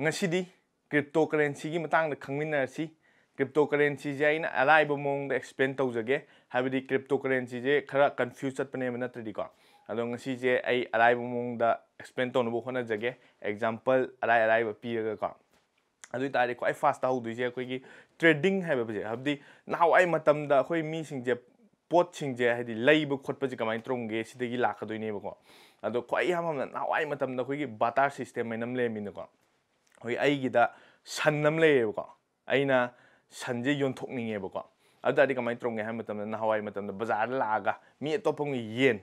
ngasidi cryptocurrency gi matang da khangmin si cryptocurrency je ina alai bo mong da explain tau jage habidi crypto currency je khara confuse at pane mana tri ko alo ngasi je ai alai bo mong da explain tau no bo khona jage example alai alai bo pi ga ko ta re ko ai ai fast je je je je gi trading habdi now matam da khoi mi sing sing pot ꯑꯗꯨ lai bo khot pa je kamai trong ge sidagi lakha ꯑꯩꯈꯣꯏ ꯃꯤꯁꯤꯡꯁꯦ ꯄꯣꯠꯁꯤꯡꯁꯦ ꯍꯥꯏꯗꯤ ꯂꯩꯕ ꯈꯣꯠꯄꯁꯦ ꯀꯃꯥꯏꯅ ꯇꯧꯔꯝꯒꯦ ꯁꯤꯗꯒꯤ ꯂꯥꯛꯀꯗꯣꯏꯅꯦꯕꯀോ matam da khoi gi ꯃꯇꯝꯗ system mai nam le min ko ꯍꯣꯏ ꯑꯩꯒꯤꯗ ꯁꯟ ꯑꯃ ꯂꯩꯌꯦꯕꯀꯣ ꯑꯩꯅ ꯁꯟꯁꯦ ꯌꯣꯟꯊꯣꯛꯅꯤꯡꯉꯦꯕꯀꯣ ꯑꯗꯨ ꯇꯥꯔꯗꯤ ꯀꯃꯥꯏꯅ ꯇꯧꯔꯝꯒꯦ ꯍꯥꯏꯕ ꯃꯇꯝꯗ ꯅꯍꯥꯟꯋꯥꯏ ꯃꯇꯝꯗ ꯕꯖꯥꯔꯗ ꯂꯥꯛꯑꯒ ꯃꯤ ꯑꯇꯣꯞꯄ ꯑꯃꯒꯤ ꯌꯦꯟ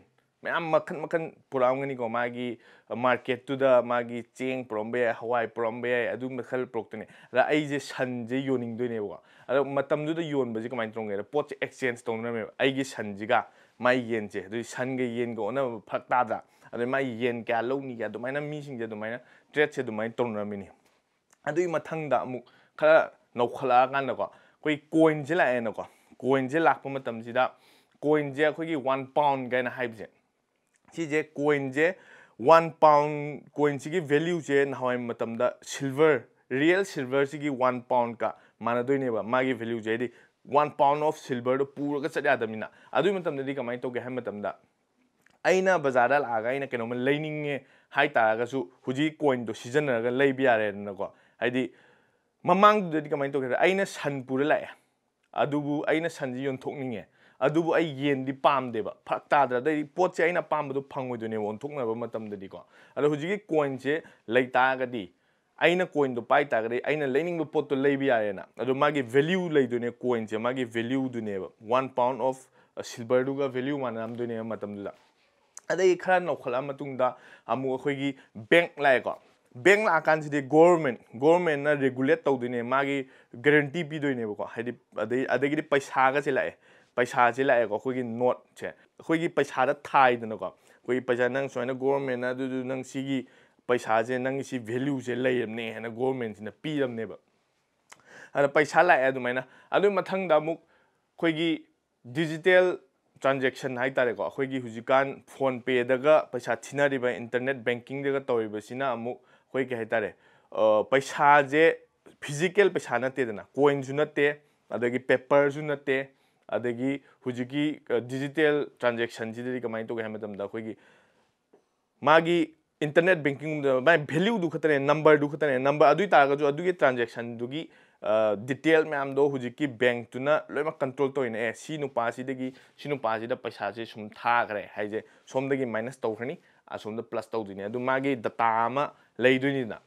ꯃꯌꯥꯝ ꯃꯈꯟ ꯃꯈꯟ ꯄꯨꯔꯛꯑꯝꯒꯅꯤꯀꯣ ꯃꯥꯒꯤ ꯃꯥꯔꯀꯦꯠꯇꯨꯗ ꯃꯥꯒꯤ ꯆꯦꯡ ꯄꯨꯔꯛꯑꯝꯕ ꯌꯥꯏ ꯍꯋꯥꯏ ꯄꯨꯔꯛꯑꯝꯕ ꯌꯥꯏ ꯑꯗꯨꯝꯕ ꯈꯔ ꯄꯨꯔꯛꯇꯣꯏꯅꯦ ꯑꯗ ꯑꯩꯁꯦ ꯁꯟꯁꯦ ꯌꯣꯟꯅꯤꯡꯗꯣꯏꯅꯦꯕꯀꯣ ꯑꯗꯣ ꯃꯇꯝꯗꯨꯗ ꯌꯣꯟꯕꯁꯦ ꯀꯃꯥꯏꯅ ꯇꯧꯒꯦꯗ ꯄꯣꯠꯁꯦ ꯑꯦꯛꯁꯆꯦꯟꯖ ꯇꯧꯅꯔꯝꯃꯦꯕ ꯑꯩꯒꯤ ꯁꯟꯁꯤꯒ ꯃꯥꯏ ꯌꯦꯟꯁꯦ ꯑꯗꯨꯏ ꯁꯟꯒ ꯌꯦꯟꯒ ꯑꯣꯟꯅꯕ ꯐꯔꯛ ꯇꯥꯗ꯭ꯔꯥ ꯑꯗꯩ ꯃꯥꯏ ꯌꯦꯟ ꯀꯌꯥ ꯂꯧꯅꯤꯒꯦ ꯑꯗꯨꯃꯥꯏꯅ ꯃꯤꯁꯤꯡꯁꯦ ꯑꯗꯨꯃꯥꯏꯅ ꯇ꯭ꯔꯦꯠꯁꯦ ꯑꯗꯨꯃꯥꯏꯅ ꯇꯧꯅꯔꯝꯃꯤꯅꯤ अदुई मथंग अमु खरा नौखला गान को कोई कोइन जे लाए न को कोइन जे लाक पम पाउंड गाइन हाइब जे सी जे कोइन पाउंड कोइन सी की वैल्यू जे सिल्वर रियल सिल्वर सी की 1 पाउंड का माना दोई ने बा मागी वैल्यू जे दी पाउंड ऑफ सिल्वर दो पूरा का चडा दमिना अदुई मतम है अगर दा ꯑꯩꯅ अगर ꯂꯥꯛꯑꯒ ꯑꯩꯅ ꯀꯩꯅꯣꯝꯃ ꯂꯩꯅꯤꯡꯉꯦ ꯍꯥꯏ ꯇꯥꯔꯒꯁꯨ ꯍꯧꯖꯤꯛ ꯀꯣꯏꯟꯗꯣ ꯁꯤꯖꯤꯟꯅꯔꯒ ꯍꯥꯏꯗꯤ ꯃꯃꯥꯡꯗꯨꯗꯗꯤ ꯀꯃꯥꯏꯅ ꯇꯧꯒꯦ ꯑꯩꯅ ꯁꯟ ꯄꯨꯔ ꯂꯥꯛꯑꯦ ꯑꯗꯨꯕꯨ ꯑꯩꯅ ꯁꯟꯁꯤ ꯌꯣꯟꯊꯣꯛꯅꯤꯡꯉꯦ ꯑꯗꯨꯕꯨ ꯑꯩ ꯌꯦꯟꯗꯤ ꯄꯥꯝꯗꯦꯕ ꯐꯔꯛ ꯇꯥꯗ꯭ꯔ ꯑꯗꯩꯗꯤ ꯄꯣꯠꯁꯦ ꯑꯩꯅ ꯄꯥꯝꯕꯗꯣ ꯐꯪꯉꯣꯏꯗꯣꯏꯅꯦꯕ ꯑꯣꯟꯊꯣꯛꯅꯕ ꯃꯇꯝꯗꯗꯤꯀꯣ ꯑꯗꯣ ꯍꯧꯖꯤꯛꯀꯤ ꯀꯣꯏꯟꯁꯦ ꯂꯩ ꯇꯥꯔꯒꯗꯤ ꯑꯩꯅ ꯀꯣꯏꯟꯗꯣ ꯄꯥꯏ ꯇꯥꯔꯒꯗꯤ ꯑꯩꯅ ꯂꯩꯅꯤꯡꯕ ꯄꯣꯠꯇꯣ ꯂꯩꯕ ꯌꯥꯔꯦꯅ ꯑꯗꯣ ꯃꯥꯒꯤ ꯚꯦꯂ꯭ꯌꯨ ꯂꯩꯗꯣꯏꯅꯦ ꯀꯣꯏꯟꯁꯦ ꯃꯥꯒꯤ ꯚꯦꯂ꯭ꯌꯨꯗꯨꯅꯦꯕ ꯋꯥꯟ ꯄꯥꯎꯟ ꯑꯣꯐ ꯁꯤꯜꯚꯔꯗꯨꯒ ꯚꯦꯂ꯭ꯌꯨ ꯃꯥꯟꯅꯔꯝꯗꯣꯏꯅꯦꯕ ꯃꯇꯝꯗꯨꯗ ꯑꯗꯒꯤ ꯈꯔ ꯅꯧꯈꯠꯂꯛꯑ ꯃꯇꯨꯡꯗ ꯑꯃꯨꯛ ꯑꯩꯈꯣꯏꯒꯤ ꯕꯦꯡꯛ ꯂꯥꯛꯑꯦꯀꯣ बैंक लाकानसीदे गवर्नमेंट गवर्नमेंट ना रेगुलेट तौदने मागी गारंटी पीदनेबको हाइदि अगर पैसाग से लाए पैसासे लाएको अखोइगी नोट छे अखोइगी पैसादा थाइदनको अखोइ पैसा नंग सोइना गवर्नमेंट ना दुदु नंग सिगी पैसाजे नंग सि वैल्यू से लैयमने हेना गवर्नमेंट सिना पीरमनेबा अन पैसा लाए अदुमैना अदु मथंगदा मुक अखोइगी digital transaction hai tare ko akhoi gi hujikan phone pay daga paisa thinari ba internet पैसाजे फिजिकल पैसा नतेदना कॉइनजु नए पेपरजु नए डिजिटल ट्रांजेक्शन कमाई तो कमाय तौर है इंटरनेट बैंकिंग मैं भेल्यू खतने नंबर दु खतने नंबर अगर अगर ट्रांजेक्शन डिटेल मैम की बैंक लोम कंट्रोल तौने तो नुपासीद पैसा से सूम थाग्रे सोमदगी माइनस तौरनी ꯑꯁꯣꯝꯗ ꯄ꯭ꯂꯁ ꯇꯧꯗꯣꯏꯅꯦ ꯑꯗꯨ ꯃꯥꯒꯤ ꯗꯇꯥ ꯑꯃ ꯂꯩꯗꯣꯏꯅꯤꯅ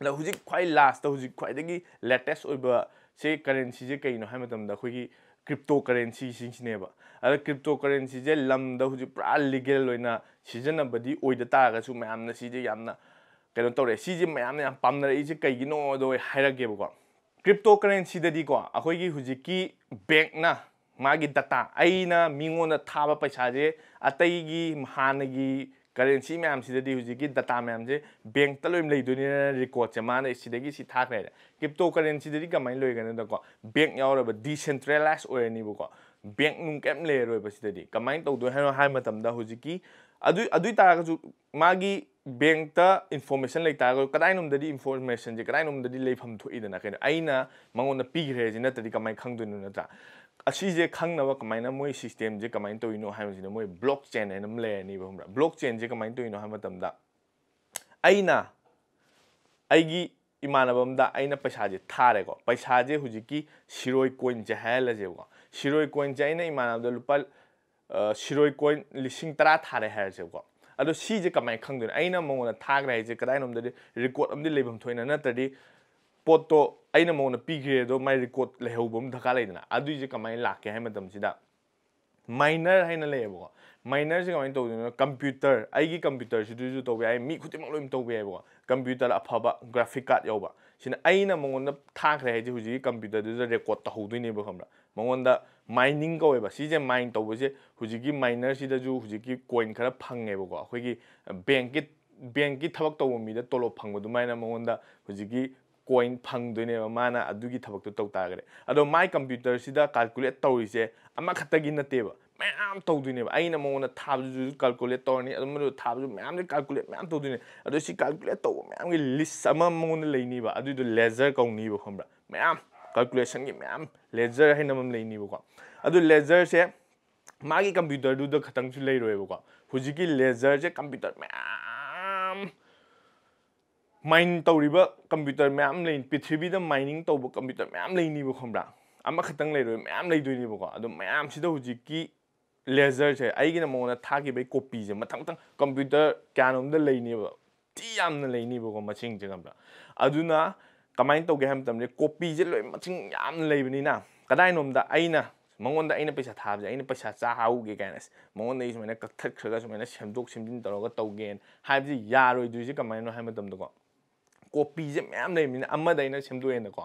ꯑꯗ ꯍꯧꯖꯤꯛ ꯈ꯭ꯋꯥꯏ ꯂꯥꯁꯇ ꯍꯧꯖꯤꯛ ꯈ꯭ꯋꯥꯏꯗꯒꯤ ꯂꯦꯇꯦꯁ ꯑꯣꯏꯕ ꯁꯤ ꯀꯔꯦꯟꯁꯤꯁꯦ ꯀꯩꯅꯣ ꯍꯥꯏꯕ ꯃꯇꯝꯗ ꯑꯩꯈꯣꯏꯒꯤ ꯀ꯭ꯔꯤꯞꯇꯣ ꯀꯔꯦꯟꯁꯤꯁꯤꯡꯁꯤꯅꯦꯕ ꯑꯗ ꯀ꯭ꯔꯤꯞꯇꯣ ꯀꯔꯦꯟꯁꯤꯁꯦ ꯂꯝꯗ ꯍꯧꯖꯤꯛ ꯄꯨꯔꯥ ꯂꯤꯒꯦꯜ ꯑꯣꯏꯅ ꯁꯤꯖꯤꯟꯅꯕꯗꯤ ꯑꯣꯏꯗ ꯇꯥꯔꯒꯁꯨ ꯃꯌꯥꯝꯅ ꯁꯤꯁꯦ ꯌꯥꯝꯅ ꯀꯩꯅꯣ ꯇꯧꯔꯦ ꯁꯤꯁꯦ ꯃꯌꯥꯝꯅ ꯌꯥꯝ ꯄꯥꯝꯅꯔꯛꯏꯁꯦ ꯀꯩꯒꯤꯅꯣꯗꯣ ꯍꯥꯏꯔꯛꯀꯦꯕꯀꯣ ꯀ꯭ꯔꯤꯞꯇꯣ ꯀꯔꯦꯟꯁꯤꯗꯗꯤꯀꯣ ꯑꯩꯈꯣꯏꯒꯤ ꯍꯧꯖꯤꯛꯀꯤ ꯕꯦꯡꯛꯅ ꯃꯥꯒꯤ ꯗꯇꯥ ꯑꯩꯅ ꯃꯤꯉꯣꯟꯗ ꯊꯥꯕ ꯄꯩꯁꯥꯁꯦ ꯑꯇꯩꯒꯤ ꯍꯥꯟꯅꯒꯤ करेंसी मैम से डाटा मैम से बैंक लोम रिकॉर्ड से माने से थाकने क्रिप्टो करेंसी कम लोगनोदको बैंक यौरब डिसेंट्रलाइज होनीबको बैंक नुम कैम लेरोबी कमाय तौदी अदु तारगसु मागी बैंक इन्फॉर्मेशन लेतारगो कदाइनोमदि इन्फॉर्मेशन जे कदाइनोमदि लेफम थोइदना कैन अइना मंगोन पीग्रेजे नतदि कमाय असीजे खंगनव कम मोई सिस्टम जे कमाइन तोइनो हाइमसिना मोई ब्लॉक चेन एनम लेनी बमरा ब्लॉक चेन जे कमाइन तोइनो हाइ मतमदा पैसाजे थारेगो पैसाजे हूँ सिरोय कोइन जे हायलजेगो सिरोय कोइन जे आइना इमानबदा लुपा सिरोय कोइन लिसिंग तरा थारे हायजेगो अदो सिजे कमाइ खंगदोन आइना मोंगोना थाग्राइजे रिकॉर्ड अमदि लेबम थोइना ꯄꯣꯠꯇꯣ ꯑꯩꯅ ꯃꯉꯣꯟꯗ ꯄꯤꯈ꯭ꯔꯦ ꯑꯗꯣ ꯃꯥꯏ ꯔꯦꯀꯣꯔꯠ ꯂꯩꯍꯧꯕ ꯑꯃ ꯗꯔꯀꯥꯔ ꯂꯩꯗꯅ ꯑꯗꯨꯏꯁꯦ ꯀꯃꯥꯏꯅ ꯂꯥꯛꯀꯦ ꯍꯥꯏ ꯃꯇꯝꯁꯤꯗ ꯃꯥꯏꯅꯔ ꯍꯥꯏꯅ ꯂꯩꯌꯦꯕꯀꯣ ꯃꯥꯏꯅꯔꯁꯦ ꯀꯃꯥꯏꯅ ꯇꯧꯗꯣꯏꯅꯣ ꯀꯝꯄ꯭ꯌꯨꯇꯔ ꯑꯩꯒꯤ ꯀꯝꯄ꯭ꯌꯨꯇꯔꯁꯤꯗꯁꯨ ꯇꯧꯕ ꯌꯥꯏ ꯃꯤ ꯈꯨꯗꯤꯡꯃꯛ ꯂꯣꯏꯅ ꯇꯧꯕ ꯌꯥꯏꯕꯀꯣ ꯀꯝꯄ꯭ꯌꯨꯇꯔ ꯑꯐꯕ ꯒ꯭ꯔꯥꯐꯤꯛ ꯀꯥꯔꯗ ꯌꯥꯎꯕ ꯁꯤꯅ ꯑꯩꯅ ꯃꯉꯣꯟꯗ ꯊꯥꯈ꯭ꯔꯦ ꯍꯥꯏꯁꯦ ꯍꯧꯖꯤꯛꯀꯤ ꯀꯝꯄ꯭ꯌꯨꯇꯔꯗꯨꯗ ꯔꯦꯀꯣꯔꯠ ꯇꯧꯍꯧꯗꯣꯏꯅꯦꯕ ꯈꯪꯕ꯭ꯔꯥ ꯃꯉꯣꯟꯗ ꯃꯥꯏꯅꯤꯡ ꯀꯧꯋꯦꯕ ꯁꯤꯁꯦ ꯃꯥꯏꯟ ꯇꯧꯕꯁꯦ ꯍꯧꯖꯤꯛꯀꯤ ꯃꯥꯏꯅꯔꯁꯤꯗꯁꯨ ꯍꯧꯖꯤꯛꯀꯤ ꯀꯣꯏꯟ ꯈꯔ ꯐꯪꯉꯦꯕꯀꯣ ꯑꯩꯈꯣꯏꯒꯤ ꯕꯦꯡꯀꯤ ꯕꯦꯡꯀꯤ ꯊꯕꯛ ꯇꯧꯕ ꯃꯤꯗ ꯇꯣꯂꯣꯞ ꯐꯪꯕ ꯑꯗꯨꯃꯥꯏꯅ ꯃꯉꯣꯟꯗ ꯍꯧꯖꯤꯛꯀꯤ ꯀꯣꯏꯟ ꯐꯪꯗꯣꯏꯅꯦꯕ ꯃꯥꯅ ꯑꯗꯨꯒꯤ ꯊꯕꯛꯇꯨ ꯇꯧ ꯇꯥꯔꯒꯗꯤ ꯑꯗꯣ ꯃꯥꯏ ꯀꯝꯄ꯭ꯌꯨꯇꯔꯁꯤꯗ ꯀꯥꯜꯀꯨꯂꯦꯠ ꯇꯧꯔꯤꯁꯦ ꯑꯃꯈꯛꯇꯒꯤ ꯅꯠꯇꯦꯕ ꯃꯌꯥꯝ ꯇꯧꯗꯣꯏꯅꯦꯕ ꯑꯩꯅ ꯃꯉꯣꯟꯗ ꯊꯥꯕꯗꯨꯁꯨ ꯀꯥꯜꯀꯨꯂꯦꯠ ꯇꯧꯔꯅꯤ ꯑꯗꯨꯝꯕꯗꯨ ꯊꯥꯕꯁꯨ ꯃꯌꯥꯝꯁꯦ ꯀꯥꯜꯀꯨꯂꯦꯠ ꯃꯌꯥꯝ ꯇꯧꯗꯣꯏꯅꯦ ꯑꯗꯣ ꯁꯤ ꯀꯥꯜꯀꯨꯂꯦꯠ ꯇꯧꯕ ꯃꯌꯥꯝꯒꯤ ꯂꯤꯁ ꯑꯃ ꯃꯉꯣꯟꯗ ꯂꯩꯅꯤꯕ ꯑꯗꯨꯏꯗꯣ ꯂꯦꯖꯔ ꯀꯧꯅꯤꯕ ꯈꯪꯕ꯭ꯔꯥ ꯃꯌꯥꯝ ꯀꯥꯜꯀꯨꯂꯦꯁꯟꯒꯤ ꯃꯌꯥꯝ ꯂꯦꯖꯔ ꯍꯥꯏꯅ ꯑꯃ ꯂꯩꯅꯤꯕꯀꯣ ꯑꯗꯨ ꯂꯦꯖꯔꯁꯦ ꯃꯥꯒꯤ ꯀꯝꯄ꯭ꯌꯨꯇꯔꯗꯨꯗ ꯈꯇꯪꯁꯨ ꯂꯩꯔꯣꯏꯕꯀꯣ ꯍꯧꯖꯤꯛꯀꯤ ꯂꯦꯖꯔꯁꯦ ꯀꯝꯄ꯭ꯌꯨꯇꯔ ꯃꯌꯥꯝ 마인 떠리버 컴퓨터 매암 레인 피트비다 마이닝 떠보 컴퓨터 매암 레인이버 컴라 아마 그땅 레이로 매암 레이도이니버가 아도 매암 시다 후지기 레저제 아이기나 뭐나 타기 베 코피제 마탕탕 컴퓨터 캐놈데 레이니버 티암나 레이니버가 마칭 제감라 아두나 ꯀꯃꯥꯏꯅ ꯇꯧꯒꯦ ꯍꯥꯏꯕ ꯃꯇꯝꯗ ꯀꯣꯄꯤꯁꯦ ꯂꯣꯏ ꯃꯁꯤꯡ ꯌꯥꯝꯅ ꯂꯩꯕꯅꯤꯅ ꯀꯗꯥꯏꯅꯣꯝꯗ ꯑꯩꯅ ꯃꯉꯣꯟꯗ ꯑꯩꯅ ꯄꯩꯁꯥ ꯊꯥꯕꯁꯦ ꯑꯩꯅ ꯄꯩꯁꯥ ꯆꯥꯍꯧꯒꯦ ꯀꯥꯏꯅ ꯃꯉꯣꯟꯗꯒꯤ ꯁꯨꯃꯥꯏꯅ ꯀꯛꯊꯠꯈ꯭ꯔꯒ ꯁꯨꯃꯥꯏꯅ ꯁꯦꯝꯗꯣꯛ ꯁꯦꯝꯖꯤꯟ ꯇꯧꯔꯒ ꯇꯧꯒꯦꯅ ꯍꯥꯏꯕꯁꯤ ꯌꯥꯔꯣꯏꯗꯣꯏꯁꯦ ꯀꯃꯥꯏꯅꯣ ꯍꯥꯏꯕ ꯃꯇꯝꯗꯀꯣ ꯀꯣꯄꯤꯁꯦ ꯃꯌꯥꯝ ꯂꯩꯕꯅꯤꯅ ꯑꯃꯗ ꯑꯩꯅ ꯁꯦꯝꯗꯣꯛꯑꯦꯅꯀꯣ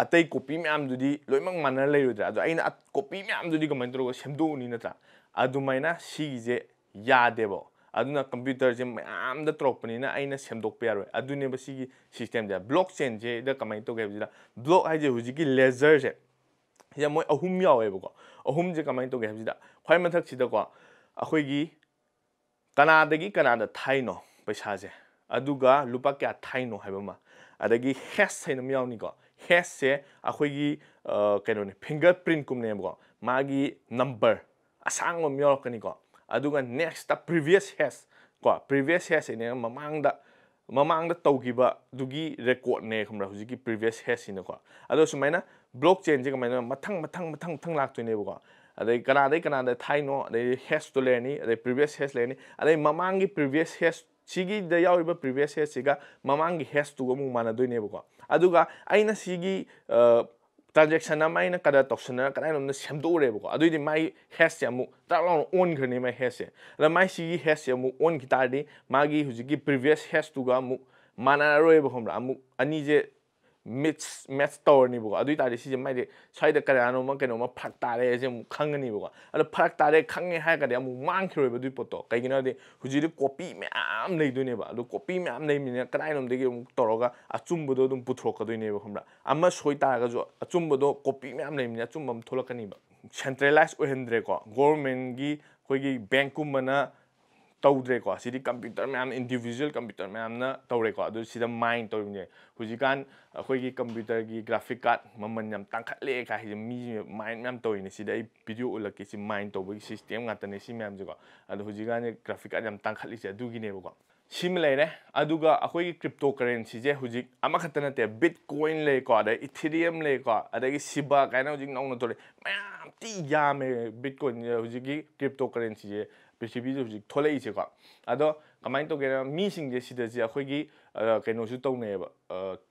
ꯑꯇꯩ ꯀꯣꯄꯤ ꯃꯌꯥꯝꯗꯨꯗꯤ ꯂꯣꯏꯅꯃꯛ ꯃꯥꯟꯅꯔ ꯂꯩꯔꯣꯏꯗ꯭ꯔꯥ ꯑꯗꯣ ꯑꯩꯅ ꯀꯣꯄꯤ ꯃꯌꯥꯝꯗꯨꯗꯤ ꯀꯃꯥꯏꯅ ꯇꯧꯔꯒ ꯁꯦꯝꯗꯣꯛꯎꯅꯤ ꯅꯠꯇ꯭ꯔꯥ ꯑꯗꯨꯃꯥꯏꯅ ꯁꯤꯒꯤꯁꯦ ꯌꯥꯗꯦꯕ ꯑꯗꯨꯅ ꯀꯝꯄ꯭ꯌꯨꯇꯔꯁꯦ ꯃꯌꯥꯝꯗ ꯇꯧꯔꯛꯄꯅꯤꯅ ꯑꯩꯅ ꯁꯦꯝꯗꯣꯛꯄ ꯌꯥꯔꯣꯏ ꯑꯗꯨꯅꯦꯕ ꯁꯤꯒꯤ ꯁꯤꯁꯇꯦꯝꯁꯦ ꯕ꯭ꯂꯣꯛ ꯆꯦꯟꯁꯦꯗ ꯀꯃꯥꯏꯅ ꯇꯧꯒꯦ ꯍꯥꯏꯕꯁꯤꯗ ꯕ꯭ꯂꯣꯛ ꯍꯥꯏꯁꯦ ꯍꯧꯖꯤꯛꯀꯤ ꯂꯦꯖꯔꯁꯦ ꯁꯤꯗ ꯃꯣꯏ ꯑꯍꯨꯝ ꯌꯥꯎꯋꯦꯕꯀꯣ ꯑꯍꯨꯝꯁꯦ ꯀꯃꯥꯏꯅ ꯇꯧꯒꯦ ꯍꯥꯏꯕꯁꯤꯗ ꯈ꯭ꯋꯥꯏ ꯃꯊꯛꯁꯤꯗꯀꯣ ꯑꯩꯈꯣꯏꯒꯤ ꯀꯅꯥꯗꯒꯤ ꯀꯅꯥꯗ ꯊꯥꯏꯅꯣ ꯄꯩꯁꯥꯁꯦ aduga lupa kya thai no haiba ma adagi hash hai nam yauni ko hash se akhoi gi kaino ne fingerprint kum ne ko magi number asang mam yaw kani ko aduga next ta previous hash ko previous hash ne mamang da mamang da taugiba dugi record ne khamra huji ki previous hash ne ko ado sumaina blockchain je kamaina mathang mathang mathang thang lak tu ne ko adai kana adai kana da thai no adai hash to le ni adai previous hash le ni adai mamang gi previous hash previous year से ममान हेस्त मानदनेबको transaction अगर कद तौसन कदमदेबको अभी मैं हेस से ओनग्रने मैं हेस से मैं सी हेस से ओनगी तारे मागी हूँ की प्रीवियस हेस्तुग मान रोब हमरा अमुक m i t t m e t t Store ni buka adu tari si mai de sai de kare anu ma keno ma p a k tare je k a n g ni buka a d a p a k tare k a n g e ha ka de mu mang khiro b du poto kai gina de huji de k o p i me am nei du ne ba adu k o p i me am nei mi ne krai nom de ge mu toro ga achum bo do dum puthro ka du ne ba khumra a m a soi ta ga jo a c u m bo do k o p i me am nei mi ne achum bam t o l o ka ni ba centralized o hendre ko g o v r m e n t gi koi gi bank ku mana ꯇꯧꯗ꯭ꯔꯦꯀꯣ ꯁꯤꯗꯤ computer ꯃꯌꯥꯝ individual computer ꯃꯌꯥꯝꯅ ꯇꯧꯔꯦꯀꯣ ꯑꯗꯨ ꯁꯤꯗ mine ꯇꯧꯔꯤꯕꯅꯦ ꯍꯧꯖꯤꯛꯀꯥꯟ ꯑꯩꯈꯣꯏꯒꯤ ꯀꯝꯄ꯭ꯌꯨꯇꯔꯒꯤ ग्राफिक ꯀꯥꯔꯗ ꯃꯃꯜ ꯌꯥꯝ ꯇꯥꯡꯈꯠꯂꯦ ꯀꯥꯏ ꯍꯥꯏꯁꯦ ꯃꯤ ꯃꯥꯏꯟ ꯃꯌꯥꯝ ꯇꯧꯔꯤꯅꯦ ꯁꯤꯗ ꯑꯩ ꯚꯤꯗꯤꯑꯣ ꯎꯠꯂꯛꯀꯦ ꯁꯤ ꯃꯥꯏꯟ ꯇꯧꯕꯒꯤ ꯁꯤꯁꯇꯦꯝ ꯉꯥꯛꯇꯅꯦ ꯁꯤ ꯃꯌꯥꯝꯁꯦꯀꯣ ꯑꯗꯣ ꯍꯧꯖꯤꯛꯀꯥꯟꯁꯦ ꯒ꯭ꯔꯥꯐꯤꯛ ꯀꯥꯔꯗ ꯌꯥꯝ ꯇꯥꯡꯈꯠꯂꯤꯁꯦ ꯑꯗꯨꯒꯤꯅꯦꯕꯀꯣ ꯁꯤꯃ ꯂꯩꯔꯦ ꯑꯗꯨꯒ ꯑꯩꯈꯣꯏꯒꯤ ꯀ꯭ꯔꯤꯞꯇꯣ ꯀꯔꯦꯟꯁꯤꯁꯦ ꯍꯧꯖꯤꯛ ꯑꯃꯈꯛꯇ ꯅꯠꯇꯦ ꯕꯤꯠ ꯀꯣꯏꯟ ꯂꯩꯀꯣ ꯑꯗꯩ ꯏꯊꯤꯔꯤꯌꯝ ꯂꯩꯀꯣ ꯑꯗꯒꯤ ꯁꯤꯕꯥ ꯀꯥꯏꯅ ꯍꯧꯖꯤꯛ ꯅꯧꯅ ꯊꯣꯛꯂꯛꯑꯦ ꯃꯌꯥꯝ ꯊꯤ ꯌꯥꯝꯃꯦ ꯕꯤꯠ ꯀꯣꯏꯟꯁꯦ ꯍꯧꯖꯤꯛꯀꯤ ꯀ꯭ꯔꯤꯞꯇꯣ ꯀꯔꯦꯟꯁꯤꯁꯦ ꯄ꯭ꯔꯤꯊꯤꯕꯤꯁꯦ ꯍꯧꯖꯤꯛ ꯊꯣꯛꯂꯛꯏꯁꯦꯀꯣ ꯑꯗꯣ ꯀꯃꯥꯏꯅ ꯇꯧꯒꯦꯗ ꯃꯤꯁꯤꯡꯁꯦ ꯁꯤꯗꯁꯦ ꯑꯩꯈꯣꯏꯒꯤ ꯀꯩꯅꯣꯁꯨ ꯇꯧꯅꯩꯌꯦꯕ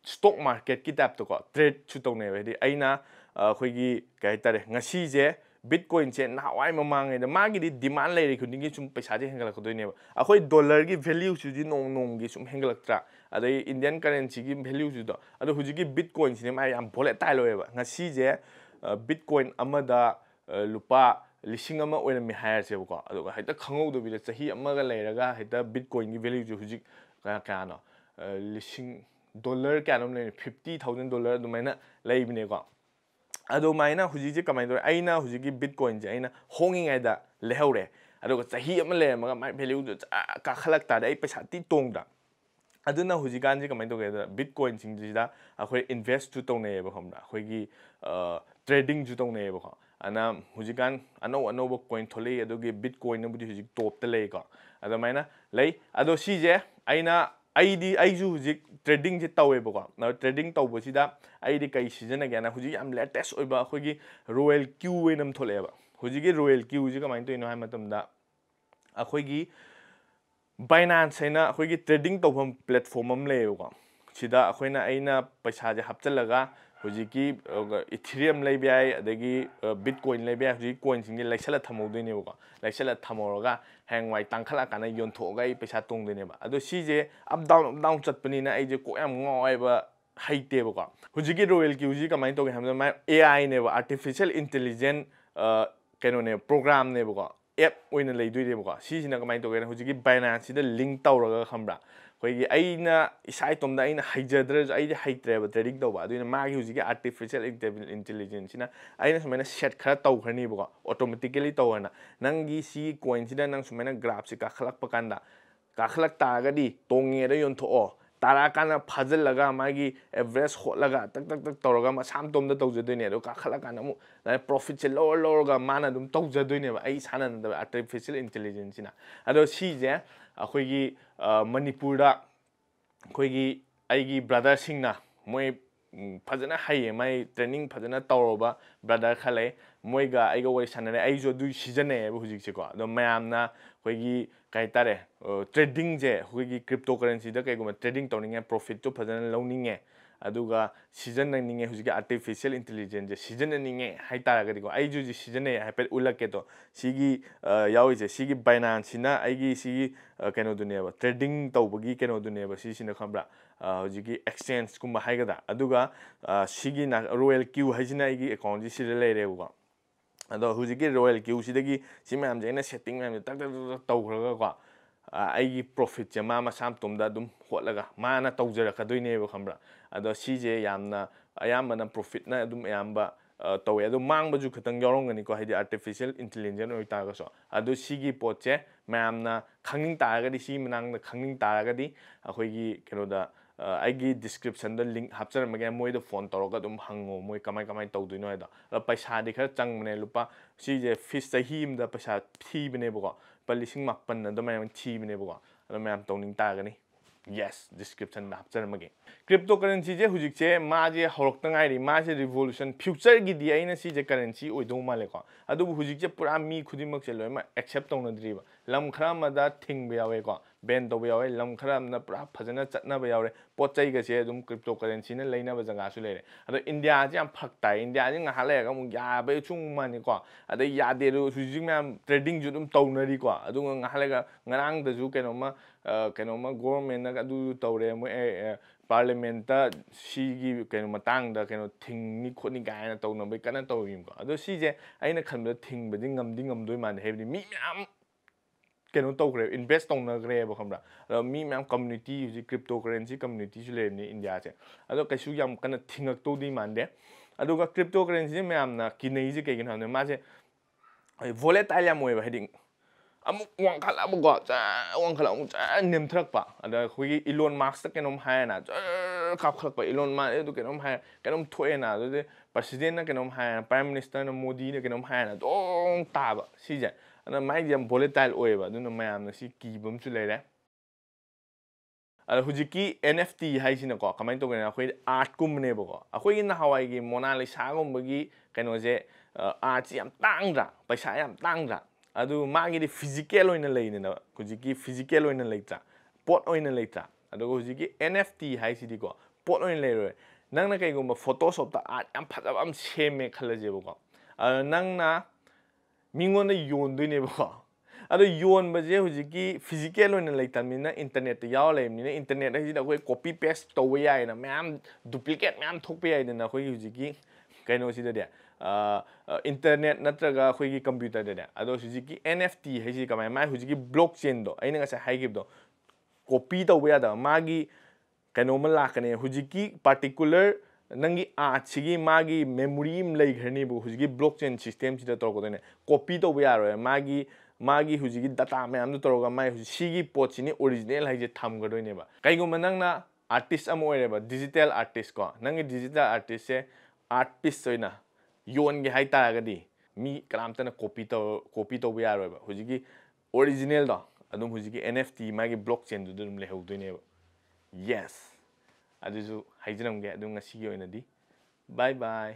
ꯁ꯭ꯇꯣꯛ ꯃꯥꯔꯀꯦꯠꯀꯤ ꯇꯥꯏꯞꯇꯀꯣ ꯇ꯭ꯔꯦꯗꯁꯨ ꯇꯧꯅꯩꯌꯦꯕ ꯍꯥꯏꯗꯤ ꯑꯩꯅ ꯑꯩꯈꯣꯏꯒꯤ ꯀꯩ ꯍꯥꯏꯇꯥꯔꯦ ꯉꯁꯤꯁꯦ ꯕꯤꯠꯀꯣꯏꯟꯁꯦ ꯅꯍꯥꯟꯋꯥꯏ ꯃꯃꯥꯡꯉꯩꯗ ꯃꯥꯒꯤꯗꯤ ꯗꯤꯃꯥꯟ ꯂꯩꯔꯤ ꯈꯨꯗꯤꯡꯒꯤ ꯁꯨꯝ ꯄꯩꯁꯥꯁꯦ ꯍꯦꯟꯒꯠꯂꯛꯀꯗꯣꯏꯅꯦꯕ ꯑꯩꯈꯣꯏ ꯗꯣꯂꯔꯒꯤ ꯚꯦꯂ꯭ꯌꯨꯁꯤꯗꯤ ꯅꯣꯡ ꯅꯣꯡꯒꯤ ꯁꯨꯝ ꯍꯦꯟꯒꯠꯂꯛꯇ꯭ꯔꯥ ꯑꯗꯩ ꯏꯟꯗꯤꯌꯟ ꯀꯔꯦꯟꯁꯤꯒꯤ ꯚꯦꯂ꯭ꯌꯨꯁꯤꯗꯣ ꯑꯗꯣ ꯍꯧꯖꯤꯛꯀꯤ ꯕꯤꯠꯀꯣꯏꯟꯁꯤꯅ ꯃꯥ ꯌꯥꯝ ꯚꯣꯂꯦꯇꯥꯏꯜ ꯑꯣꯏꯌꯦꯕ ꯉꯁꯤꯁꯦ ꯕꯤꯠꯀꯣꯏꯟ ꯑꯃꯗ ꯂꯨꯄꯥ ꯂꯤꯁꯤꯡ ꯑꯃ ꯑꯣꯏꯔꯝꯃꯦ ꯍꯥꯏꯔꯁꯦꯕꯀꯣ ꯑꯗꯨꯒ ꯍꯦꯛꯇ ꯈꯪꯍꯧꯗꯕꯤꯗ ꯆꯍꯤ ꯑꯃꯒ ꯂꯩꯔꯒ ꯍꯦꯛꯇ ꯕꯤꯠꯀꯣꯏꯟꯒꯤ ꯚꯦꯂ꯭ꯌꯨꯁꯦ ꯍꯧꯖꯤꯛ ꯀꯌꯥ ꯀꯌꯥꯅꯣ ꯂꯤꯁꯤꯡ ꯗꯣꯂꯔ ꯀꯌꯥꯅꯣꯝ ꯂꯩꯔꯦ ꯐꯤꯐꯇꯤ ꯊꯥꯎꯖꯟ ꯗꯣꯂꯔ ꯑꯗꯨꯃꯥꯏꯅ ꯂꯩꯕꯅꯦꯀꯣ ꯑꯗꯨꯃꯥꯏꯅ ꯍꯧꯖꯤꯛꯁꯦ ꯀꯃꯥꯏꯅ ꯇꯧꯔꯦ ꯑꯩꯅ ꯍꯧꯖꯤꯛꯀꯤ ꯕꯤꯠꯀꯣꯏꯟꯁꯦ ꯑꯩꯅ ꯍꯣꯡꯉꯤꯉꯩꯗ ꯂꯩꯍꯧꯔꯦ ꯑꯗꯨꯒ ꯆꯍꯤ ꯑꯃ ꯂꯩꯔꯝꯃꯒ ꯃꯥꯏ ꯚꯦꯂ꯭ꯌꯨꯗꯣ ꯀꯥꯈꯠꯂꯛ ꯇꯥꯔꯗꯤ ꯑꯩ ꯄꯩꯁꯥ ꯇꯤ ꯇꯣꯡꯗ꯭ꯔꯥ ꯑꯗꯨꯅ ꯍꯧꯖꯤꯛꯀꯥꯟꯁꯦ ꯀꯃꯥꯏꯅ ꯇꯧꯒꯦꯗ ꯕꯤꯠꯀꯣꯏꯟꯁꯤꯡꯁꯤꯗ ꯑꯩꯈꯣꯏ ꯏꯟꯚꯦꯁꯁꯨ ꯇꯧꯅꯩꯌꯦꯕ ꯈꯪꯕ꯭ꯔꯥ ꯑꯩꯈꯣꯏꯒꯤ ꯇ꯭ꯔꯦꯗꯤꯡꯁꯨ ꯇꯧꯅꯩꯌꯦꯕꯀꯣ ꯑꯗꯨꯅ ꯍꯧꯖꯤꯛꯀꯥꯟ ꯑꯅꯧ ꯑꯅꯧꯕ ꯀꯣꯏꯟ ꯊꯣꯛꯂꯛꯏ ꯑꯗꯨꯒꯤ ꯕꯤꯠꯀꯣꯏꯟꯅꯕꯨꯗꯤ ꯍꯧꯖꯤꯛ ꯇꯣꯞꯇ ꯂꯩꯀꯣ ꯑꯗꯨꯃꯥꯏꯅ ꯂꯩ ꯑꯗꯣ ꯁꯤꯁꯦ ꯑꯩꯅ ꯑꯩꯗꯤ ꯑꯩꯁꯨ ꯍꯧꯖꯤꯛ ꯇ꯭ꯔꯦꯗꯤꯡꯁꯦ ꯇꯧꯋꯦꯕꯀꯣ ꯇ꯭ꯔꯦꯗꯤꯡ ꯇꯧꯕꯁꯤꯗ ꯑꯩꯗꯤ ꯀꯩ ꯁꯤꯖꯤꯟꯅꯒꯦꯅ ꯍꯧꯖꯤꯛ ꯌꯥꯝ ꯂꯦꯇꯦꯁ ꯑꯣꯏꯕ ꯑꯩꯈꯣꯏꯒꯤ ꯔꯣꯌꯦꯜ ꯀ꯭ꯌꯨ ꯑꯣꯏꯅ ꯑꯃ ꯊꯣꯛꯂꯛꯑꯦꯕ ꯍꯧꯖꯤꯛꯀꯤ ꯔꯣꯌꯦꯜ ꯀ꯭ꯌꯨꯁꯦ ꯀꯃꯥꯏꯅ ꯇꯧꯔꯤꯅꯣ ꯍꯥꯏꯕ ꯃꯇꯝꯗ ꯑꯩꯈꯣꯏꯒꯤ बाइनांस है ना अखोई ट्रेडिंग तौफम प्लेटफॉर्म लेना लेको सिदा अखोना पैसा जे हपचलगा होजिकी इथेरियम लेब याई अदगी बिटकॉइन लेब याई होजिकी कॉइन सिंगे लाइसल थमौदैनेबको लाइसल थमौरगा हैंगवाई तांखला काना पैसा तोंदैनेबा अदो सिजे अप डाउन अप डाउन चतपनिना आइजे को याम ngawaiba हाइटेबको होजिकी रॉयल की होजिकी कमाइ तोगे ए आई ने नेबा आर्टिफिशियल इंटेलिजेंट कैनोने प्रोग्राम नेबको แอปวันนั้นเลยดูดีบุกว่าซีซีนั้นก็ไม่ตัวเองหุ่นจีบไปนะซีนด้ลิงก์ตัวเราก็คัมราะคุยกีนไอ้นะใช่ตัวนั้นไอ้นะไฮเจอร์เดอร์ไอ้เจ้าไฮเทรบเทรดิ้งตัวบ้าดูนะมาหี่นจีการ็ a r t i f ช c i a l intelligence นันไอ้นันสมัยนั้นเช็ดขลันตัวขึ้นนี่บุกว่า a u t o m a t i ก a l l y ตัวนะนั่งกี่ซีกวนซีนั่นนั่งสมัยนั้นกราฟสิกาขลักปะกันละกาขลักตากระดีตรงเงี้ยได้ยนต์ทุกอ๋อ ताराकाना फाजलगा मागी एवरेज खोलगा तक तक तक तौरगा मसाम तोमदा तौजदोइने अदो काखलाकाना मु प्रॉफिट से लोअर लोअरगा माना दुम तौजदोइने बा आई साना नदा आर्टिफिशियल इंटेलिजेंस ना अदो सीजे अखोइगी मणिपुरदा अखोइगी आईगी ब्रदर सिंगना मोय फजना हाइए माय ट्रेनिंग फजना तौरबा ब्रदर खले मोयगा आईगा वरि सानने आईजो दुई सीजन ने बुजिक छको अदो मयामना अखोइगी कहीं तारे ट्रेडिंग से हुई क्रिप्टो करेंसी दा कहीं ट्रेडिंग तो नहीं है प्रॉफिट तो फजन लो नहीं है आर्टिफिशियल इंटेलिजेंस जे सीजन है हाई तारा जो जी सीजन है है पर उल्लक के तो सीगी की सीगी कैनो दुनिया बा एक्सचेंज कुम्बा हाई रोयल क्यू है जी ना आई ꯑꯗꯣ ꯍꯧꯖꯤꯛꯀꯤ ꯔꯣꯌꯦꯜ ꯀ꯭ꯌꯨꯁꯤꯗꯒꯤ ꯁꯤ ꯃꯌꯥꯝꯁꯦ ꯑꯩꯅ ꯁꯦꯠꯇꯤꯡ ꯃꯌꯥꯝꯁꯦ ꯇꯛ ꯇꯛ ꯇꯛ ꯇꯧꯈ꯭ꯔꯒꯀꯣ ꯑꯩꯒꯤ ꯄ꯭ꯔꯣꯐꯤꯠꯁꯦ ꯃꯥ ꯃꯁꯥ ꯃꯇꯣꯝꯗ ꯑꯗꯨꯝ ꯍꯣꯠꯂꯒ ꯃꯥꯅ ꯇꯧꯖꯔꯛꯀꯗꯣꯏꯅꯦꯕ ꯈꯪꯕ꯭ꯔꯥ ꯑꯗꯣ ꯁꯤꯁꯦ ꯌꯥꯝꯅ ꯑꯌꯥꯝꯕꯅ ꯄ꯭ꯔꯣꯐꯤꯠꯅ ꯑꯗꯨꯝ ꯑꯌꯥꯝꯕ ꯇꯧꯋꯦ ꯑꯗꯣ ꯃꯥꯡꯕꯁꯨ ꯈꯤꯇꯪ ꯌꯥꯎꯔꯝꯒꯅꯤꯀꯣ ꯍꯥꯏꯗꯤ ꯑꯥꯔꯇꯤꯐꯤꯁꯤꯌꯦꯜ ꯏꯟꯇꯦꯂꯤꯖꯦꯟ ꯑꯣꯏꯇꯥꯔꯒꯁꯨ ꯑꯗꯣ ꯁꯤꯒꯤ ꯄꯣꯠꯁꯦ ꯃꯌꯥꯝꯅ ꯈꯪꯅꯤꯡ ꯇꯥꯔꯒꯗꯤ ꯁꯤꯒꯤ ꯃꯅꯥꯛꯇ ꯈꯪꯅꯤꯡ ꯇꯥꯔꯒꯗꯤ ꯑꯩꯈꯣꯏꯒꯤ ꯀꯩꯅꯣꯗ ꯑꯩꯒꯤ ꯗꯤꯁꯀ꯭ꯔꯤꯞꯁꯟꯗ ꯂꯤꯡꯛ ꯍꯥꯞꯆꯔꯝꯃꯒꯦ ꯃꯣꯏꯗ ꯐꯣꯟ ꯇꯧꯔꯒ ꯑꯗꯨꯝ ꯍꯪꯉꯣ ꯃꯣꯏ ꯀꯃꯥꯏ ꯀꯃꯥꯏꯅ ꯇꯧꯗꯣꯏꯅꯣ ꯍꯥꯏꯗꯣ ꯑꯗꯣ ꯄꯩꯁꯥꯗꯤ ꯈꯔ ꯆꯪꯕꯅꯦ ꯂꯨꯄꯥ ꯁꯤꯁꯦ ꯐꯤꯁ ꯆꯍꯤ ꯑꯃꯗ ꯄꯩꯁꯥ ꯊꯤꯕꯅꯦꯕꯀꯣ ꯂꯨꯄꯥ ꯂꯤꯁꯤꯡ ꯃꯥꯄꯟ ꯑꯗꯨꯝ ꯃꯌꯥꯝ ꯊꯤꯕꯅꯦꯕꯀꯣ ꯑꯗꯣ ꯃꯌꯥꯝ ꯇꯧꯅꯤꯡ ꯇꯥꯒꯅꯤ ꯌꯦꯁ ꯗꯤꯁꯀ꯭ꯔꯤꯞꯁꯟꯗ ꯍꯥꯞꯆꯔꯝꯃꯒꯦ ꯀ꯭रिप्टो करेंसीꯁꯦ ꯍꯧꯖꯤꯛꯁꯦ ꯃꯥꯁꯦ ꯍꯧꯔꯛꯇ ꯉꯥꯏꯔꯤ ꯃꯥꯁꯦ ꯔꯤꯚꯣꯂꯨꯁꯟ ꯐ꯭ꯌꯨꯆꯔꯒꯤꯗꯤ ꯑꯩꯅ ꯁꯤꯁꯦ ꯀꯔꯦꯟꯁꯤ ꯑꯣꯏꯗꯧ ꯃꯥꯜꯂꯦꯀꯣ ꯑꯗꯨꯕꯨ ꯍꯧꯖꯤꯛꯁꯦ ꯄꯨꯔꯥ ꯃꯤ ꯈꯨꯗꯤꯡꯃꯛꯁꯦ ꯂꯣꯏꯅꯃꯛ ꯑꯦꯛꯁꯦꯞ ꯇꯧꯅꯗ꯭ꯔꯤꯕ ꯂꯝ ꯈꯔ ꯑꯃꯗ ꯊꯤꯡꯕ ꯌꯥꯎꯋꯦꯀꯣ ꯕꯦꯟ ꯇꯧꯕ ꯌꯥꯎꯋꯦ ꯂꯝ ꯈꯔ ꯑꯃꯅ ꯄꯨꯔꯥ ꯐꯖꯅ ꯆꯠꯅꯕ ꯌꯥꯎꯔꯦ ꯄꯣꯠ ꯆꯩꯒꯁꯦ ꯑꯗꯨꯝ ꯀ꯭ꯔꯤꯞꯇꯣ ꯀꯔꯦꯟꯁꯤꯅ ꯂꯩꯅꯕ ꯖꯒꯥꯁꯨ ꯂꯩꯔꯦ ꯑꯗꯣ ꯏꯟꯗꯤꯌꯥꯁꯦ ꯌꯥꯝ ꯐꯛ ꯇꯥꯏ ꯏꯟꯗꯤꯌꯥꯁꯦ ꯉꯥꯏꯍꯥꯛ ꯂꯩꯔꯒ ꯑꯃꯨꯛ ꯌꯥꯕꯩ ꯁꯨꯝ ꯃꯥꯅꯤꯀꯣ ꯑꯗꯩ ꯌꯥꯗꯦ ꯑꯗꯨ ꯍꯧꯖꯤꯛ ꯃꯌꯥꯝ ꯇ꯭ꯔꯦꯗꯤꯡꯁꯨ ꯑꯗꯨꯝ ꯇꯧꯅꯔꯤꯀꯣ ꯑꯗꯨꯒ ꯉꯥꯏꯍꯥꯛ ꯂꯩꯔꯒ ꯉꯔꯥꯡꯗꯁꯨ ꯀꯩꯅꯣꯃ ꯀꯩꯅꯣꯃ ꯒꯣꯔꯃꯦꯟꯅ ꯑꯗꯨ ꯇꯧꯔꯦ ꯃꯣꯏ ꯄꯥꯔꯂꯤꯌꯥꯃꯦꯟꯇ ꯁꯤꯒꯤ ꯀꯩꯅꯣ ꯃꯇꯥꯡꯗ ꯀꯩꯅꯣ ꯊꯤꯡꯅꯤ ꯈꯣꯠꯅꯤ ꯀꯥꯏꯅ ꯇꯧꯅꯕꯒꯤ ꯀꯟꯅ ꯇꯧꯔꯤꯕꯀꯣ ꯑꯗꯣ ꯁꯤꯁꯦ ꯑꯩꯅ ꯈꯟꯕꯗ ꯊꯤꯡꯕꯗꯤ ꯉꯝꯗꯤ ꯉꯝꯗꯣꯏ ꯃꯥꯟꯗꯦ ꯍꯥꯏꯕꯗꯤ ꯃꯤ ꯃꯌꯥꯝ ꯀꯩꯅꯣ ꯇꯧꯈ꯭ꯔꯦ ꯏꯟꯚꯦꯁ ꯇꯧꯅꯈ꯭ꯔꯦꯕ ꯈꯪꯕ꯭ꯔꯥ ꯑꯗꯣ ꯃꯤ ꯃꯌꯥꯝ ꯀꯝꯃꯨꯅꯤꯇꯤ ꯍꯧꯖꯤꯛ ꯀ꯭ꯔꯤꯞꯇꯣ ꯀꯔꯦꯟꯁꯤ ꯀꯝꯃꯨꯅꯤꯇꯤꯁꯨ ꯂꯩꯔꯕꯅꯤ ꯏꯟꯗꯤꯌꯥꯁꯦ ꯑꯗꯣ ꯀꯩꯁꯨ ꯌꯥꯝ ꯀꯟꯅ ꯊꯤꯡꯉꯛꯇꯧꯗꯤ ꯃꯥꯟꯗꯦ ꯑꯗꯨꯒ ꯀ꯭ꯔꯤꯞꯇꯣ ꯀꯔꯦꯟꯁꯤꯁꯦ ꯃꯌꯥꯝꯅ ꯀꯤꯅꯩꯁꯦ ꯀꯩꯒꯤꯅꯣ ꯍꯥꯏꯕꯗ ꯃꯥꯁꯦ ꯚꯣꯂꯦꯇꯥꯏꯜ ꯌꯥꯝ ꯑꯣꯏꯕ ꯍꯥꯏꯗꯤ ꯑꯃꯨꯛ ꯋꯥꯡꯈꯠꯂꯕꯀꯣ ꯖꯔ ꯋꯥꯡꯈꯠꯂ ꯑꯃꯨꯛ ꯖꯔ ꯅꯦꯝꯊꯔꯛꯄ ꯑꯗ ꯑꯩꯈꯣꯏꯒꯤ ꯏꯂꯣꯟ ꯃꯥꯔꯛꯁꯇ ꯀꯩꯅꯣꯝ ꯍꯥꯏꯔꯅ ꯖꯔ ꯀꯥꯞꯈꯠꯂꯛꯄ ꯏꯂꯣꯟ ꯃꯥꯔꯛ ꯑꯗꯨ ꯀꯩꯅꯣꯝ ꯍꯥꯏꯔ ꯀꯩꯅꯣꯝ ꯊꯣꯛꯑꯦꯅ ꯑꯗꯨꯗꯤ ꯄ꯭ꯔꯁꯤꯗꯦꯟꯅ ꯀꯩꯅꯣꯝ ꯍꯥꯏꯔꯅ ꯄ꯭ꯔꯥꯏꯝ ꯃꯤꯅꯤꯁꯇꯔꯅ ꯃꯣꯗꯤꯅ ꯀꯩꯅꯣꯝ ꯍꯥꯏꯔꯅ ꯑꯗꯨꯝ ꯇꯥꯕ ꯁꯤꯁꯦ ꯑꯗꯨꯅ ꯃꯥꯏꯗꯤ ꯌꯥꯝ ꯚꯣꯂꯦꯇꯥꯏꯜ ꯑꯣꯏꯌꯦꯕ ꯑꯗꯨꯅ ꯃꯌꯥꯝꯅ ꯁꯤ ꯀꯤꯕ ꯑꯃꯁꯨ ꯂꯩꯔꯦ ꯑꯗ ꯍꯧꯖꯤꯛꯀꯤ ꯑꯦꯟ ꯑꯦꯐ ꯇꯤ ꯍꯥꯏꯁꯤꯅꯀꯣ ꯀꯃꯥꯏꯅ ꯇꯧꯒꯦꯅ ꯑꯩꯈꯣꯏ ꯑꯥꯔꯠꯀꯨꯝꯕꯅꯦꯕꯀꯣ ꯑꯩꯈꯣꯏꯒꯤ ꯅꯍꯥꯟꯋꯥꯏꯒꯤ ꯃꯣꯅꯥ ꯂꯩꯁꯥꯒꯨꯝꯕꯒꯤ ꯀꯩꯅꯣꯁꯦ ꯑꯥꯔꯠꯁꯤ ꯌꯥꯝ ꯇꯥꯡꯗ꯭ꯔꯥ ꯄꯩꯁꯥ ꯌꯥꯝ ꯇꯥꯡꯗ꯭ꯔꯥ ꯑꯗꯨ ꯃꯥꯒꯤꯗꯤ ꯐꯤꯖꯤꯀꯦꯜ ꯑꯣꯏꯅ ꯂꯩꯅ ꯍꯧꯖꯤꯛꯀꯤ ꯐꯤꯖꯤꯀꯦꯜ ꯑꯣꯏꯅ ꯂꯩꯇ꯭ꯔꯥ ꯄꯣꯠ ꯑꯣꯏꯅ ꯂꯩꯇ꯭ꯔꯥ ꯑꯗꯨꯒ ꯍꯧꯖꯤꯛꯀꯤ ꯑꯦꯟ ꯑꯦꯐ ꯇꯤ ꯍꯥꯏꯁꯤꯗꯤꯀꯣ ꯄꯣꯠ ꯑꯣꯏꯅ ꯂꯩꯔꯣꯏ ꯅꯪꯅ ꯀꯩꯒꯨꯝꯕ ꯐꯣꯇꯣꯁꯣꯞꯇ ꯑꯥꯔꯠ ꯌꯥꯝ ꯐꯖꯕ ꯑꯃ ꯁꯦꯝꯃꯦ ꯈꯜꯂꯁꯦꯕꯀꯣ ꯑꯗꯨ ꯅꯪꯅ ꯃꯤꯉꯣꯟꯗ ꯌꯣꯟꯗꯣꯏꯅꯦꯕꯀꯣ ꯑꯗꯣ ꯌꯣꯟꯕꯁꯦ ꯍꯧꯖꯤꯛꯀꯤ ꯐꯤꯖꯤꯀꯦꯜ ꯑꯣꯏꯅ ꯂꯩꯇꯕꯅꯤꯅ ꯏꯟꯇꯔꯅꯦꯠꯇ ꯌꯥꯎꯔ ꯂꯩꯕꯅꯤꯅ ꯏꯟꯇꯔꯅꯦꯠ ꯍꯥꯏꯁꯤꯗ ꯑꯩꯈꯣꯏ ꯀꯣꯄꯤ ꯄꯦꯁ ꯇꯧꯕ ꯌꯥꯏꯅ ꯃꯌꯥꯝ ꯗꯨꯄ꯭ꯂꯤꯀꯦꯠ ꯃꯌꯥꯝ ꯊꯣꯛꯄ ꯌꯥꯏꯗꯅ ꯑꯩꯈꯣꯏꯒꯤ ꯍꯧꯖꯤꯛꯀꯤ ꯀꯩꯅꯣꯁꯤꯗꯗꯤ ꯏꯟꯇꯔꯅꯦꯠ ꯅꯠꯇ꯭ꯔꯒ ꯑꯩꯈꯣꯏꯒꯤ ꯀꯝꯄ꯭ꯌꯨꯇꯔꯗꯅꯦ ꯑꯗꯣ ꯍꯧꯖꯤꯛꯀꯤ ꯑꯦꯟ ꯑꯦꯐ ꯇꯤ ꯍꯥꯏꯁꯤ ꯀꯃꯥꯏꯅ ꯃꯥꯒꯤ ꯍꯧꯖꯤꯛꯀꯤ ꯕ꯭ꯂꯣꯛ ꯆꯦꯟꯗꯣ ꯑꯩꯅ ꯉꯁꯥꯏ ꯍꯥꯏꯈꯤꯕꯗꯣ ꯀꯣꯄꯤ ꯇꯧꯕ ꯌꯥꯗꯕ ꯃꯥꯒꯤ ꯀꯩꯅꯣꯝꯃ ꯂꯥꯛꯀꯅꯤ ꯍꯧꯖꯤꯛꯀꯤ ꯄꯥꯔꯇꯤꯀꯨꯂꯔ नंगी आर्ट्सगी मागी मेमोरी लेखरनीबो ब्लॉक चेन सिस्टम तौर को कॉपी तब बया मागी मागी हुजिगी डाटा मैम तौर माई हुजिगी पोचिनी ओरिजिनल है थामगदने कई नंगना आर्टिस्ट अम डिजिटल आर्टिस्ट को नंगी डिजिटल आर्टिस्ट से आर्ट पीस सोइना योनगे है तागदी मी कलामतना कॉपी तो कॉपी तो बया रोबा हुजिगी ओरिजिनल दा अदुम हुजिगी एनएफटी मागी ब्लॉकचेन दुदुम लेहौदोइनेबा यस अजू ꯍꯥꯏꯖꯔꯝꯒꯦ ꯑꯗꯨ ꯉꯁꯤꯒꯤ ꯑꯣꯏꯅꯗꯤ ꯕꯥꯏ ꯕꯥꯏ